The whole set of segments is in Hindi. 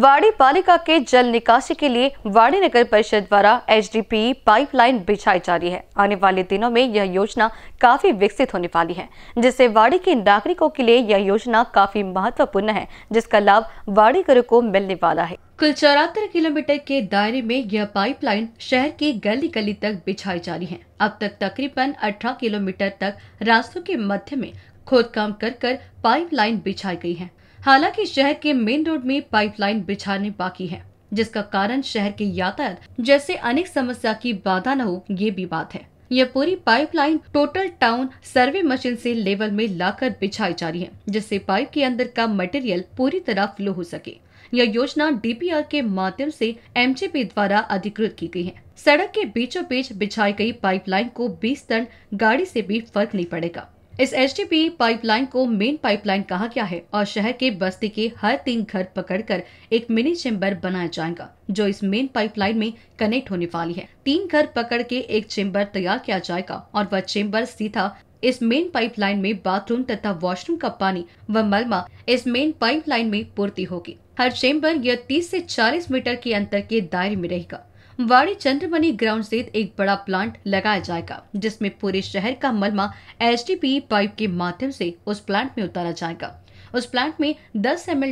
वाड़ी पालिका के जल निकासी के लिए वाड़ी नगर परिषद द्वारा एच पाइपलाइन बिछाई जा रही है आने वाले दिनों में यह योजना काफी विकसित होने वाली है जिससे वाड़ी के नागरिकों के लिए यह योजना काफी महत्वपूर्ण है जिसका लाभ वाड़ी घरों को मिलने वाला है कुल चौरातर किलोमीटर के दायरे में यह पाइपलाइन शहर के गली गली तक बिछाई जा रही है अब तक तकरीबन अठारह किलोमीटर तक रास्तों के मध्य में खोदकाम कर कर पाइपलाइन बिछाई गयी है हालांकि शहर के मेन रोड में पाइपलाइन बिछाने बाकी है जिसका कारण शहर के यातायात जैसे अनेक समस्या की बाधा न हो ये भी बात है यह पूरी pipeline total town survey machine से लेवल में लाकर बिछाई जा रही है जिससे पाइप के अंदर का मटेरियल पूरी तरह फ्लो हो सके यह योजना डीपीआर के माध्यम से एमजेपी द्वारा अधिकृत की गई है सड़क के बीचों बीच बिछाई गई पाइपलाइन को 20 टन गाड़ी से भी फर्क नहीं पड़ेगा इस एच पाइपलाइन को मेन पाइपलाइन कहा गया है और शहर के बस्ती के हर तीन घर पकड़कर एक मिनी चेम्बर बनाया जाएगा जो इस मेन पाइपलाइन में कनेक्ट होने वाली है तीन घर पकड़ के एक चेम्बर तैयार किया जाएगा और वह चेम्बर सीधा इस मेन पाइपलाइन में बाथरूम तथा वॉशरूम का पानी व मलमा इस मेन पाइपलाइन में पूर्ति होगी हर चेम्बर यह 30 से 40 मीटर के अंतर के दायरे में रहेगा वाड़ी चंद्रमणि ग्राउंड स्थित एक बड़ा प्लांट लगाया जाएगा जिसमें पूरे शहर का मलमा एच पाइप के माध्यम से उस प्लांट में उतारा जाएगा उस प्लांट में 10 एम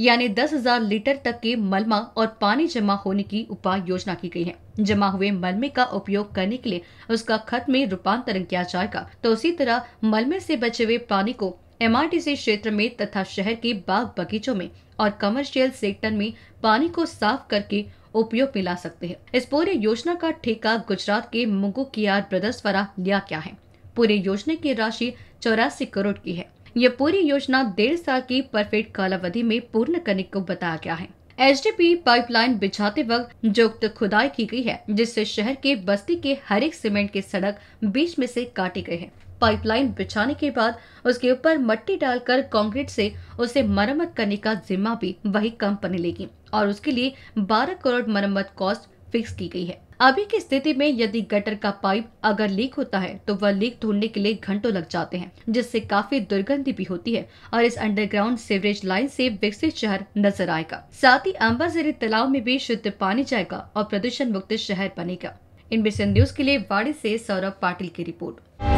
यानी 10,000 लीटर तक के मलमा और पानी जमा होने की उपाय योजना की गई है जमा हुए मलमे का उपयोग करने के लिए उसका खत में रूपांतरण किया जाएगा तो उसी तरह मलमे से बचे हुए पानी को एमआरटीसी क्षेत्र में तथा शहर के बाग बगीचों में और कमर्शियल सेक्टर में पानी को साफ करके उपयोग में ला सकते हैं इस पूरे योजना का ठेका गुजरात के मुंगू आर ब्रदर्स द्वारा लिया गया है पूरे योजना की राशि चौरासी करोड़ की है यह पूरी योजना डेढ़ साल की परफेक्ट कालावधि में पूर्ण करने को बताया गया है एच पाइपलाइन बिछाते वक्त जोक्त खुदाई की गई है जिससे शहर के बस्ती के हर एक सीमेंट के सड़क बीच में से काटे गए हैं पाइपलाइन बिछाने के बाद उसके ऊपर मट्टी डालकर कंक्रीट से उसे मरम्मत करने का जिम्मा भी वही कंपनी लेगी और उसके लिए 12 करोड़ मरम्मत कॉस्ट फिक्स की गई है अभी की स्थिति में यदि गटर का पाइप अगर लीक होता है तो वह लीक ढूंढने के लिए घंटों लग जाते हैं जिससे काफी दुर्गंधी भी होती है और इस अंडरग्राउंड सीवरेज लाइन से विकसित शहर नजर आएगा साथ ही अंबा जरी तालाब में भी शुद्ध पानी जाएगा और प्रदूषण मुक्त शहर बनेगा इनबीसी न्यूज के लिए वाड़ी से सौरभ पाटिल की रिपोर्ट